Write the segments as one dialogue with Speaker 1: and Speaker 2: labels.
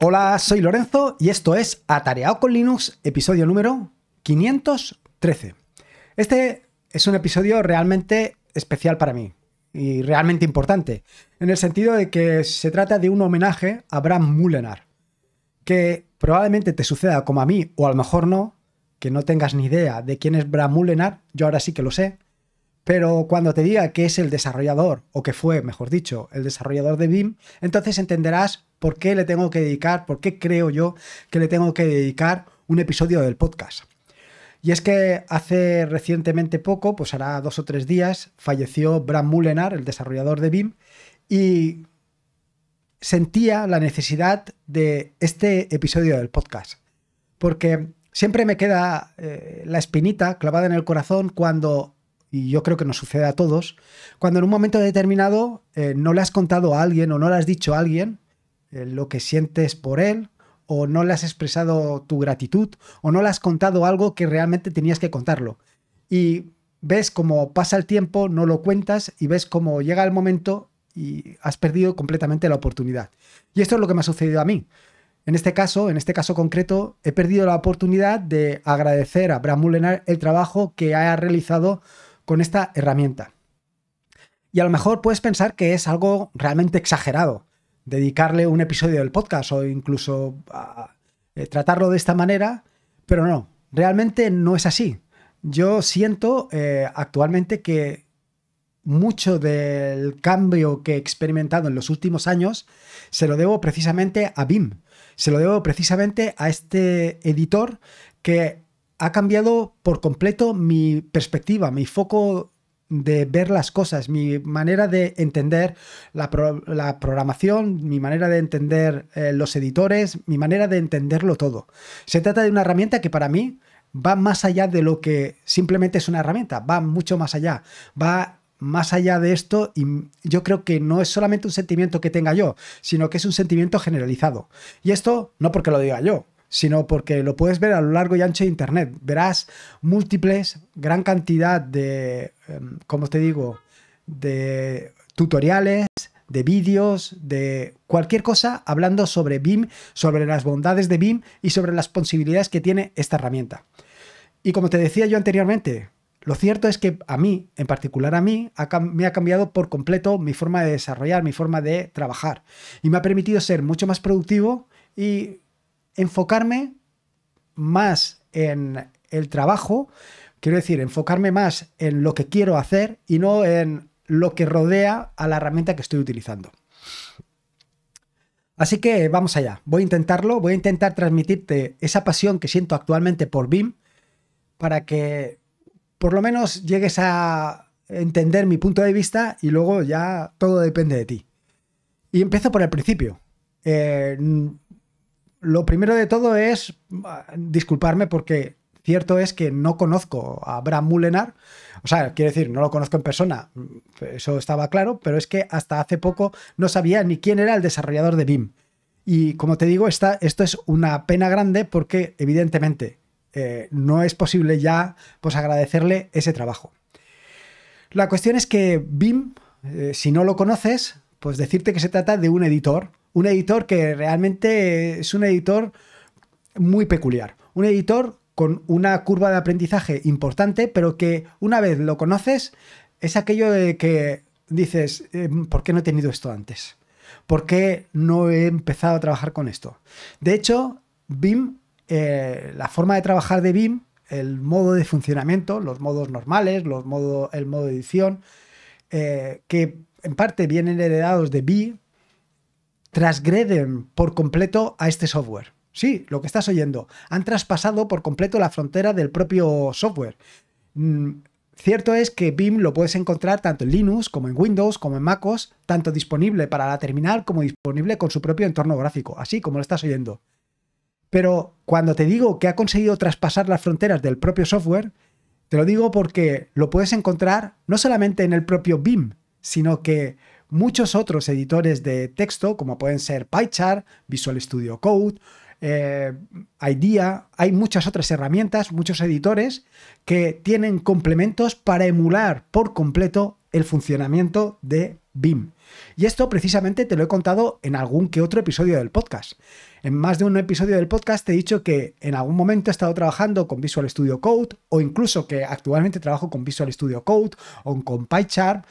Speaker 1: Hola, soy Lorenzo y esto es Atareado con Linux, episodio número 513. Este es un episodio realmente especial para mí y realmente importante, en el sentido de que se trata de un homenaje a Bram Mullenar, que probablemente te suceda como a mí, o a lo mejor no, que no tengas ni idea de quién es Bram Mullenar, yo ahora sí que lo sé, pero cuando te diga que es el desarrollador, o que fue, mejor dicho, el desarrollador de BIM, entonces entenderás por qué le tengo que dedicar, por qué creo yo que le tengo que dedicar un episodio del podcast. Y es que hace recientemente poco, pues hará dos o tres días, falleció Bram Mullenar, el desarrollador de BIM, y sentía la necesidad de este episodio del podcast. Porque siempre me queda eh, la espinita clavada en el corazón cuando y yo creo que nos sucede a todos, cuando en un momento determinado eh, no le has contado a alguien o no le has dicho a alguien eh, lo que sientes por él o no le has expresado tu gratitud o no le has contado algo que realmente tenías que contarlo. Y ves cómo pasa el tiempo, no lo cuentas y ves cómo llega el momento y has perdido completamente la oportunidad. Y esto es lo que me ha sucedido a mí. En este caso, en este caso concreto, he perdido la oportunidad de agradecer a Bram Mullenar el trabajo que ha realizado con esta herramienta. Y a lo mejor puedes pensar que es algo realmente exagerado, dedicarle un episodio del podcast o incluso ah, eh, tratarlo de esta manera, pero no, realmente no es así. Yo siento eh, actualmente que mucho del cambio que he experimentado en los últimos años se lo debo precisamente a BIM, se lo debo precisamente a este editor que ha cambiado por completo mi perspectiva, mi foco de ver las cosas, mi manera de entender la, programación, mi manera de entender eh, los editores, mi manera de entenderlo todo. Se trata de una herramienta que para mí va más allá de lo que simplemente es una herramienta, va mucho más allá, va más allá de esto y yo creo que no es solamente un sentimiento que tenga yo, sino que es un sentimiento generalizado. Y esto no porque lo diga yo, sino porque lo puedes ver a lo largo y ancho de Internet. Verás múltiples, gran cantidad de, em, como te digo?, de tutoriales, de vídeos, de cualquier cosa hablando sobre BIM, sobre las bondades de BIM y sobre las posibilidades que tiene esta herramienta. Y como te decía yo anteriormente, lo cierto es que a mí, en particular a mí, me ha cambiado por completo mi forma de desarrollar, mi forma de trabajar y me ha permitido ser mucho más productivo y enfocarme más en el trabajo, quiero decir, enfocarme más en lo que quiero hacer y no en lo que rodea a la herramienta que estoy utilizando. Así que vamos allá, voy a intentarlo, voy a intentar transmitirte esa pasión que siento actualmente por BIM para que por lo menos llegues a entender mi punto de vista y luego ya todo depende de ti. Y empiezo por el principio. Eh, lo primero de todo es ah, disculparme porque cierto es que no conozco a Bram Mullenar. O sea, quiero decir, no lo conozco en persona, mm, eso estaba claro, pero es que hasta hace poco no sabía ni quién era el desarrollador de BIM. Y como te digo, esto es una pena grande porque evidentemente eh, no es posible ya pues, agradecerle ese trabajo. La cuestión es que BIM, eh, si no lo conoces, pues decirte que se trata de un editor un editor que realmente es un editor muy peculiar. Un editor con una curva de aprendizaje importante, pero que una vez lo conoces, es aquello de que dices, eh, ¿por qué no he tenido esto antes? ¿Por qué no he empezado a trabajar con esto? De hecho, BIM, eh, la forma de trabajar de BIM, el modo de funcionamiento, los modos normales, los el modo de edición, eh, que en parte vienen heredados de BIM, transgreden por completo a este software. Sí, lo que estás oyendo. Han traspasado por completo la frontera del propio software. Mm, cierto es que BIM lo puedes encontrar tanto en Linux como en Windows, como en MacOS, tanto disponible para la terminal como disponible con su propio entorno gráfico, así como lo estás oyendo. Pero cuando te digo que ha conseguido traspasar las fronteras del propio software, te lo digo porque lo puedes encontrar no solamente en el propio BIM, sino que muchos otros editores de texto, como pueden ser PyCharm, Visual Studio Code, eh, IDEA, hay muchas otras herramientas, muchos editores que tienen complementos para emular por completo el funcionamiento de BIM. Y esto precisamente te lo he contado en algún que otro episodio del podcast. En más de un episodio del podcast te he dicho que en algún momento he estado trabajando con Visual Studio Code o incluso que actualmente trabajo con Visual Studio Code o con PyCharm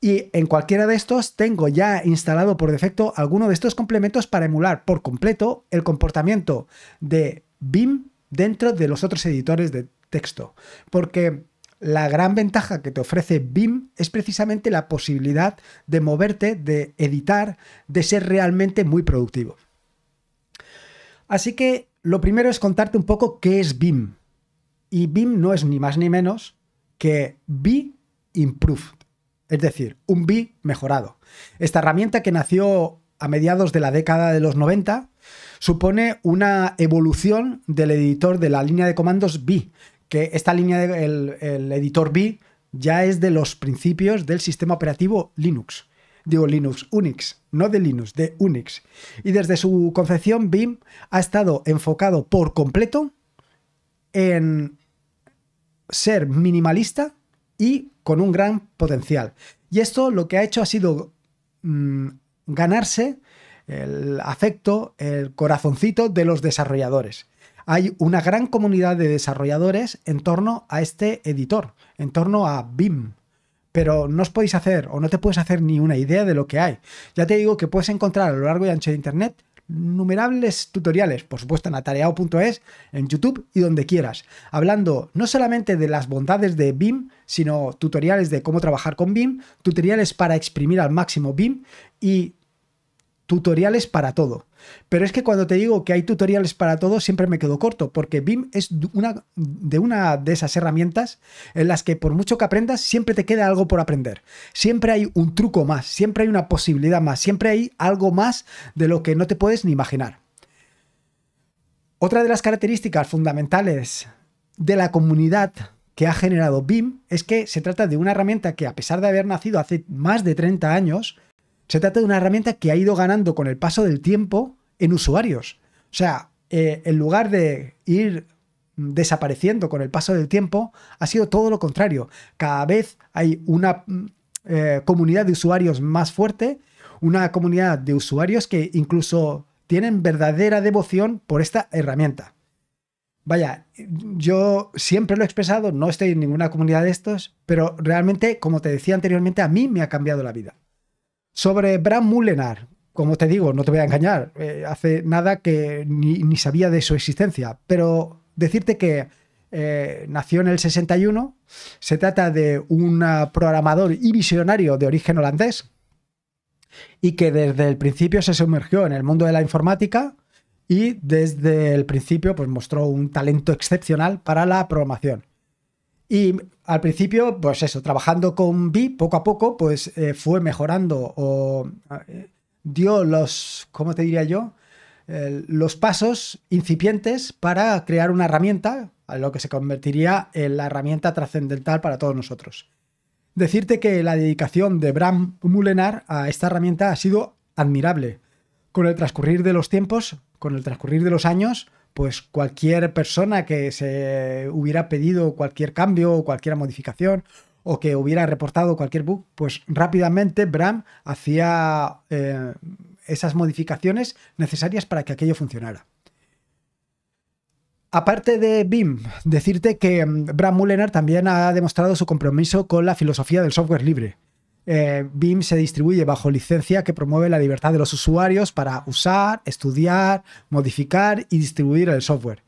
Speaker 1: y en cualquiera de estos tengo ya instalado por defecto alguno de estos complementos para emular por completo el comportamiento de BIM dentro de los otros editores de texto. Porque la gran ventaja que te ofrece BIM es precisamente la posibilidad de moverte, de editar, de ser realmente muy productivo. Así que lo primero es contarte un poco qué es BIM. Y BIM no es ni más ni menos que Be Improved es decir, un BI mejorado. Esta herramienta que nació a mediados de la década de los 90 supone una evolución del editor de la línea de comandos vi. que esta línea del editor vi ya es de los principios del sistema operativo Linux. Digo Linux, Unix, no de Linux, de Unix. Y desde su concepción, BIM ha estado enfocado por completo en ser minimalista y con un gran potencial. Y esto lo que ha hecho ha sido mm, ganarse el afecto, el corazoncito de los desarrolladores. Hay una gran comunidad de desarrolladores en torno a este editor, en torno a BIM. Pero no os podéis hacer o no te puedes hacer ni una idea de lo que hay. Ya te digo que puedes encontrar a lo largo y ancho de Internet numerables tutoriales, por supuesto en atareado.es, en YouTube y donde quieras, hablando no solamente de las bondades de BIM, sino tutoriales de cómo trabajar con BIM, tutoriales para exprimir al máximo BIM y tutoriales para todo. Pero es que cuando te digo que hay tutoriales para todo, siempre me quedo corto, porque BIM es una de una de esas herramientas en las que por mucho que aprendas, siempre te queda algo por aprender. Siempre hay un truco más, siempre hay una posibilidad más, siempre hay algo más de lo que no te puedes ni imaginar. Otra de las características fundamentales de la comunidad que ha generado BIM es que se trata de una herramienta que a pesar de haber nacido hace más de 30 años, se trata de una herramienta que ha ido ganando con el paso del tiempo en usuarios. O sea, eh, en lugar de ir desapareciendo con el paso del tiempo, ha sido todo lo contrario. Cada vez hay una mm, eh, comunidad de usuarios más fuerte, una comunidad de usuarios que incluso tienen verdadera devoción por esta herramienta. Vaya, yo siempre lo he expresado, no estoy en ninguna comunidad de estos, pero realmente, como te decía anteriormente, a mí me ha cambiado la vida. Sobre Bram Mullenar, como te digo, no te voy a engañar, eh, hace nada que ni, sabía de su existencia, pero decirte que eh, nació en el 61, se trata de un programador y visionario de origen holandés y que desde el principio se sumergió en el mundo de la informática y desde el principio pues, mostró un talento excepcional para la programación. Y al principio, pues eso, trabajando con Vi, poco a poco, pues eh, fue mejorando o eh, dio los, ¿cómo te diría yo? los pasos incipientes para crear una herramienta, a lo que se convertiría en la herramienta trascendental para todos nosotros. Decirte que la dedicación de Bram Mulenar a esta herramienta ha sido admirable. Con el transcurrir de los tiempos, con el transcurrir de los años, pues cualquier persona que se hubiera pedido cualquier cambio o cualquier modificación o que hubiera reportado cualquier bug, pues rápidamente Bram hacía eh, esas modificaciones necesarias para que aquello funcionara. Aparte de BIM, decirte que mm, Bram Mullenar también ha demostrado su compromiso con la filosofía del software libre. Eh, BIM se distribuye bajo licencia que promueve la libertad de los usuarios para usar, estudiar, modificar y distribuir el software.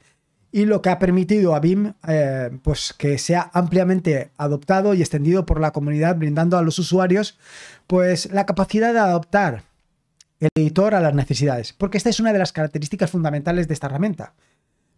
Speaker 1: Y lo que ha permitido a BIM eh, pues que sea ampliamente adoptado y extendido por la comunidad, brindando a los usuarios pues, la capacidad de adoptar el editor a las necesidades. Porque esta es una de las características fundamentales de esta herramienta.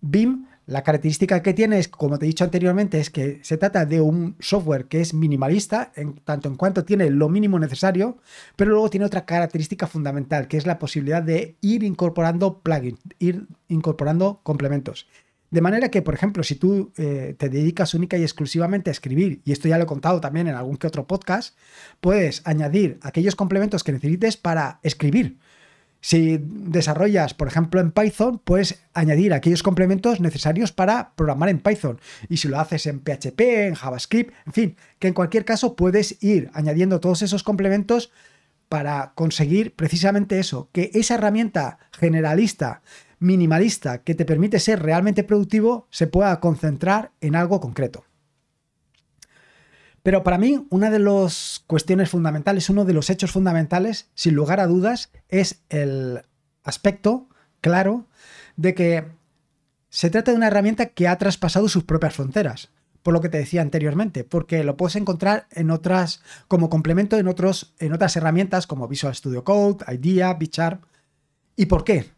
Speaker 1: BIM la característica que tiene es, como te he dicho anteriormente, es que se trata de un software que es minimalista, en tanto en cuanto tiene lo mínimo necesario, pero luego tiene otra característica fundamental, que es la posibilidad de ir incorporando plugins, ir incorporando complementos. De manera que, por ejemplo, si tú eh, te dedicas única y exclusivamente a escribir, y esto ya lo he contado también en algún que otro podcast, puedes añadir aquellos complementos que necesites para escribir. Si desarrollas, por ejemplo, en Python, puedes añadir aquellos complementos necesarios para programar en Python. Y si lo haces en PHP, en JavaScript, en fin, que en cualquier caso puedes ir añadiendo todos esos complementos para conseguir precisamente eso, que esa herramienta generalista, minimalista, que te permite ser realmente productivo, se pueda concentrar en algo concreto. Pero para mí, una de las cuestiones fundamentales, uno de los hechos fundamentales, sin lugar a dudas, es el aspecto claro de que se trata de una herramienta que ha traspasado sus propias fronteras, por lo que te decía anteriormente, porque lo puedes encontrar en otras, como complemento en, otros, en otras herramientas como Visual Studio Code, IDEA, Bichar. ¿Y por qué?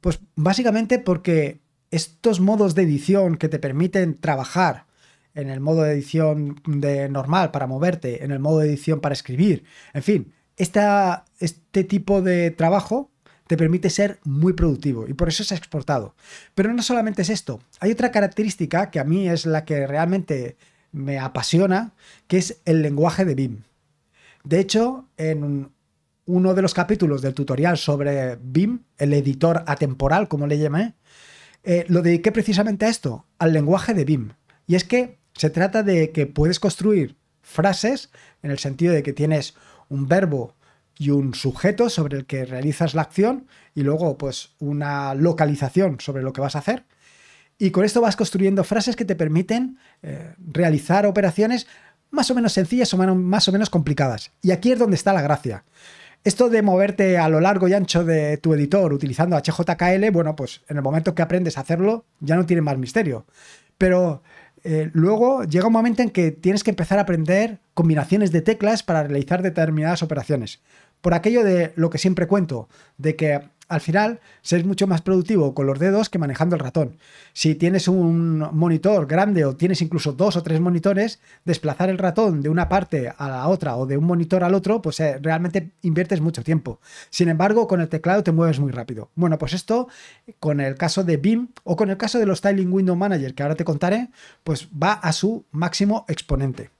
Speaker 1: Pues básicamente porque estos modos de edición que te permiten trabajar en el modo de edición de normal para moverte, en el modo de edición para escribir, en fin, esta, este tipo de trabajo te permite ser muy productivo y por eso se ha exportado. Pero no solamente es esto, hay otra característica que a mí es la que realmente me apasiona, que es el lenguaje de BIM. De hecho, en uno de los capítulos del tutorial sobre BIM, el editor atemporal, como le llamé, eh, lo dediqué precisamente a esto, al lenguaje de BIM. Y es que se trata de que puedes construir frases en el sentido de que tienes un verbo y un sujeto sobre el que realizas la acción y luego pues una localización sobre lo que vas a hacer. Y con esto vas construyendo frases que te permiten eh, realizar operaciones más o menos sencillas o más o menos complicadas. Y aquí es donde está la gracia. Esto de moverte a lo largo y ancho de tu editor utilizando HJKL, bueno, pues en el momento que aprendes a hacerlo ya no tiene más misterio. Pero eh, luego llega un momento en que tienes que empezar a aprender combinaciones de teclas para realizar determinadas operaciones. Por aquello de lo que siempre cuento, de que al final ser mucho más productivo con los dedos que manejando el ratón. Si tienes un monitor grande o tienes incluso dos o tres monitores, desplazar el ratón de una parte a la otra o de un monitor al otro, pues eh, realmente inviertes mucho tiempo. Sin embargo, con el teclado te mueves muy rápido. Bueno, pues esto con el caso de BIM o con el caso de los Styling Window Manager, que ahora te contaré, pues va a su máximo exponente.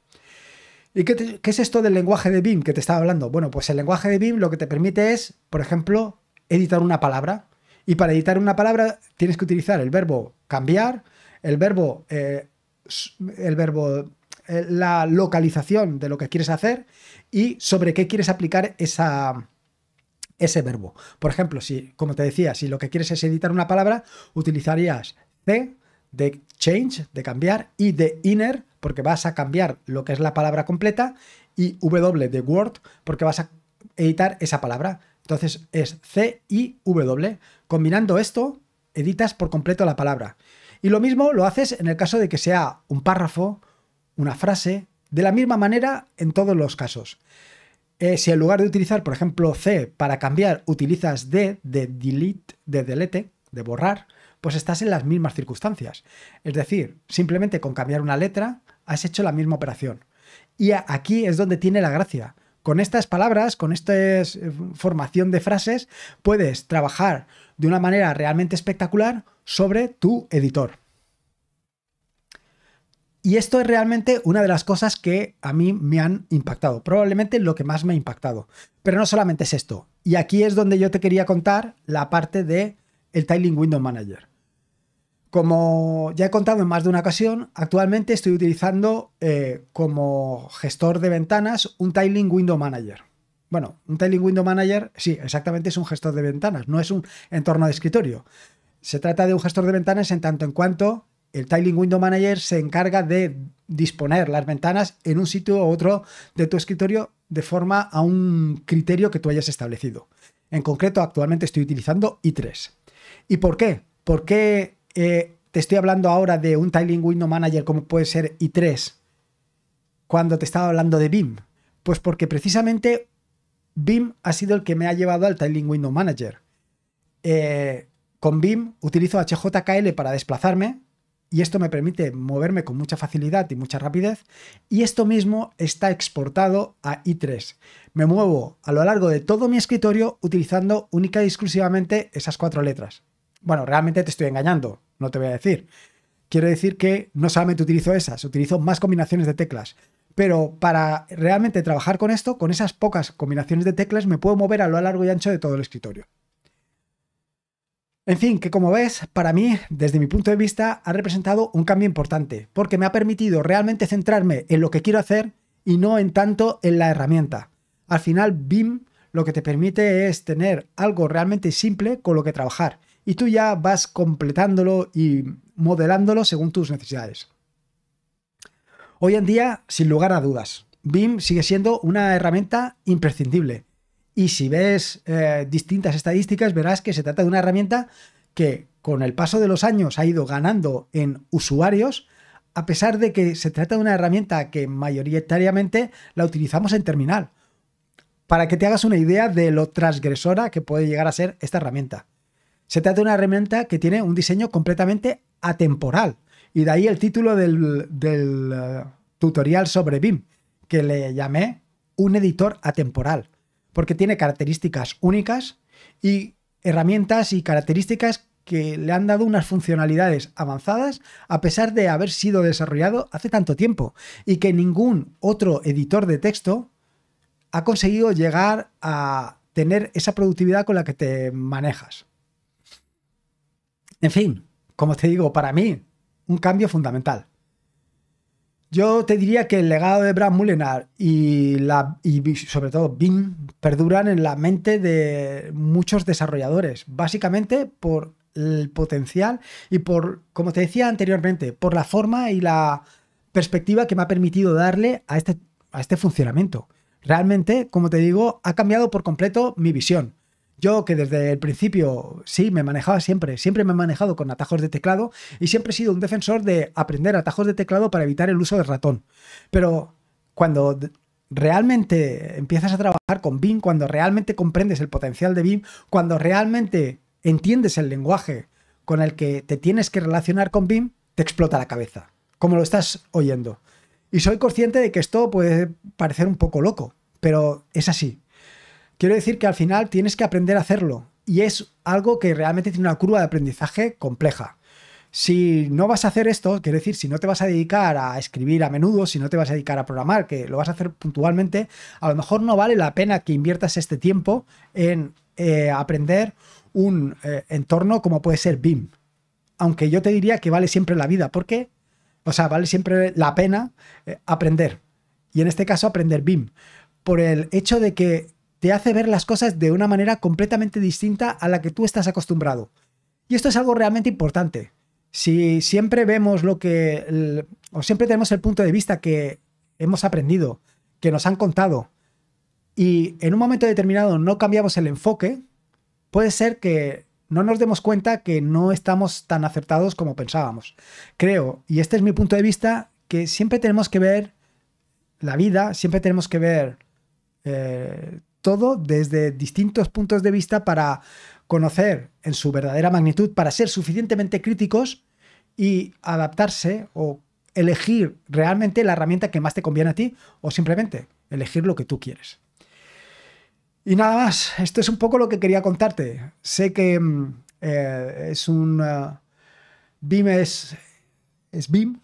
Speaker 1: ¿Y qué, qué, es esto del lenguaje de BIM que te estaba hablando? Bueno, pues el lenguaje de BIM lo que te permite es, por ejemplo, editar una palabra. Y para editar una palabra tienes que utilizar el verbo cambiar, el verbo, eh, el verbo, eh, la localización de lo que quieres hacer y sobre qué quieres aplicar esa, ese verbo. Por ejemplo, si, como te decía, si lo que quieres es editar una palabra, utilizarías C de change, de cambiar, y de inner, porque vas a cambiar lo que es la palabra completa, y W de word, porque vas a editar esa palabra. Entonces es C y W. Combinando esto, editas por completo la palabra. Y lo mismo lo haces en el caso de que sea un párrafo, una frase, de la misma manera en todos los casos. Eh, si en lugar de utilizar, por ejemplo, C para cambiar, utilizas D de delete, de delete, de borrar, pues estás en las mismas circunstancias. Es decir, simplemente con cambiar una letra has hecho la misma operación. Y aquí es donde tiene la gracia, con estas palabras, con esta eh, formación de frases, puedes trabajar de una manera realmente espectacular sobre tu editor. Y esto es realmente una de las cosas que a mí me han impactado, probablemente lo que más me ha impactado. Pero no solamente es esto. Y aquí es donde yo te quería contar la parte de el Tiling Window Manager. Como ya he contado en más de una ocasión, actualmente estoy utilizando eh, como gestor de ventanas un Tiling Window Manager. Bueno, un Tiling Window Manager, sí, exactamente es un gestor de ventanas, no es un entorno de escritorio. Se trata de un gestor de ventanas en tanto en cuanto el Tiling Window Manager se encarga de disponer las ventanas en un sitio u otro de tu escritorio de forma a un criterio que tú hayas establecido. En concreto, actualmente estoy utilizando i3. ¿Y por qué? ¿Por qué eh, te estoy hablando ahora de un Tiling Window Manager como puede ser i3 cuando te estaba hablando de BIM? Pues porque precisamente BIM ha sido el que me ha llevado al Tiling Window Manager. Eh, con BIM utilizo HJKL para desplazarme y esto me permite moverme con mucha facilidad y mucha rapidez. Y esto mismo está exportado a i3. Me muevo a lo largo de todo mi escritorio utilizando única y exclusivamente esas cuatro letras. Bueno, realmente te estoy engañando, no te voy a decir. Quiero decir que no solamente utilizo esas, utilizo más combinaciones de teclas. Pero para realmente trabajar con esto, con esas pocas combinaciones de teclas, me puedo mover a lo largo y ancho de todo el escritorio. En fin, que como ves, para mí, desde mi punto de vista, ha representado un cambio importante, porque me ha permitido realmente centrarme en lo que quiero hacer y no en tanto en la herramienta. Al final, BIM lo que te permite es tener algo realmente simple con lo que trabajar y tú ya vas completándolo y modelándolo según tus necesidades. Hoy en día, sin lugar a dudas, BIM sigue siendo una herramienta imprescindible. Y si ves eh, distintas estadísticas, verás que se trata de una herramienta que con el paso de los años ha ido ganando en usuarios, a pesar de que se trata de una herramienta que mayoritariamente la utilizamos en terminal. Para que te hagas una idea de lo transgresora que puede llegar a ser esta herramienta. Se trata de una herramienta que tiene un diseño completamente atemporal. Y de ahí el título del, uh, tutorial sobre BIM, que le llamé un editor atemporal, porque tiene características únicas y herramientas y características que le han dado unas funcionalidades avanzadas a pesar de haber sido desarrollado hace tanto tiempo y que ningún otro editor de texto ha conseguido llegar a tener esa productividad con la que te manejas. En fin, como te digo, para mí, un cambio fundamental. Yo te diría que el legado de Brad Mullenar y, la, sobre todo Bing perduran en la mente de muchos desarrolladores, básicamente por el potencial y por, como te decía anteriormente, por la forma y la perspectiva que me ha permitido darle a este, a este funcionamiento. Realmente, como te digo, ha cambiado por completo mi visión. Yo que desde el principio sí me manejaba siempre, siempre me he manejado con atajos de teclado y siempre he sido un defensor de aprender atajos de teclado para evitar el uso del ratón. Pero cuando realmente empiezas a trabajar con BIM, cuando realmente comprendes el potencial de BIM, cuando realmente entiendes el lenguaje con el que te tienes que relacionar con BIM, te explota la cabeza, como lo estás oyendo. Y soy consciente de que esto puede parecer un poco loco, pero es así. Quiero decir que al final tienes que aprender a hacerlo y es algo que realmente tiene una curva de aprendizaje compleja. Si no vas a hacer esto, quiero decir, si no te vas a dedicar a escribir a menudo, si no te vas a dedicar a programar, que lo vas a hacer puntualmente, a lo mejor no vale la pena que inviertas este tiempo en eh, aprender un eh, entorno como puede ser BIM. Aunque yo te diría que vale siempre la vida, porque, o sea, vale siempre la pena eh, aprender. Y en este caso aprender BIM. Por el hecho de que te hace ver las cosas de una manera completamente distinta a la que tú estás acostumbrado. Y esto es algo realmente importante. Si siempre vemos lo que, o siempre tenemos el punto de vista que hemos aprendido, que nos han contado, y en un momento determinado no cambiamos el enfoque, puede ser que no nos demos cuenta que no estamos tan acertados como pensábamos. Creo, y este es mi punto de vista, que siempre tenemos que ver la vida, siempre tenemos que ver eh, todo desde distintos puntos de vista para conocer en su verdadera magnitud, para ser suficientemente críticos y adaptarse o elegir realmente la herramienta que más te conviene a ti o simplemente elegir lo que tú quieres. Y nada más, esto es un poco lo que quería contarte. Sé que mm, eh, es un... BIM eh, es, es BIM,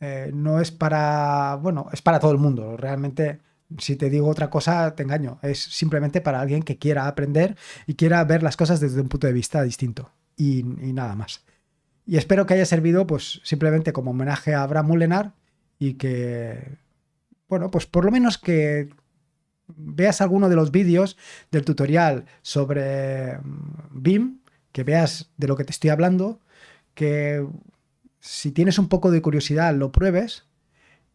Speaker 1: eh, no es para, bueno, es para todo el mundo. Realmente si te digo otra cosa, te engaño. Es simplemente para alguien que quiera aprender y quiera ver las cosas desde un punto de vista distinto. Y, nada más. Y espero que haya servido, pues, simplemente como homenaje a Abraham Mulenar y que, bueno, pues por lo menos que veas alguno de los vídeos del tutorial sobre BIM, mm, que veas de lo que te estoy hablando, que si tienes un poco de curiosidad lo pruebes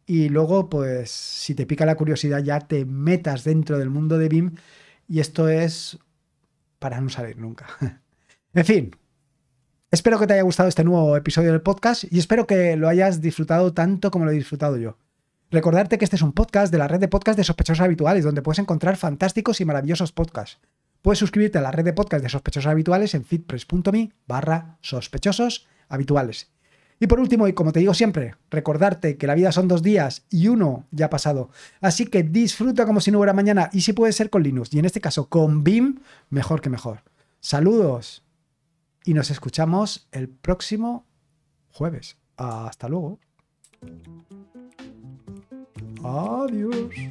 Speaker 1: y luego, pues, si te pica la curiosidad, ya te metas dentro del mundo de BIM y esto es para no salir nunca. en fin, espero que te haya gustado este nuevo episodio del podcast y espero que lo hayas disfrutado tanto como lo he disfrutado yo. Recordarte que este es un podcast de la red de podcasts de sospechosos habituales, donde puedes encontrar fantásticos y maravillosos podcasts. Puedes suscribirte a la red de podcasts de sospechosos habituales en fitpress.me barra sospechosos habituales y por último, y como te digo siempre, recordarte que la vida son dos días y uno ya ha pasado. Así que disfruta como si no hubiera mañana y si puede ser con Linux y en este caso con BIM, mejor que mejor. Saludos y nos escuchamos el próximo jueves. Hasta luego. Adiós.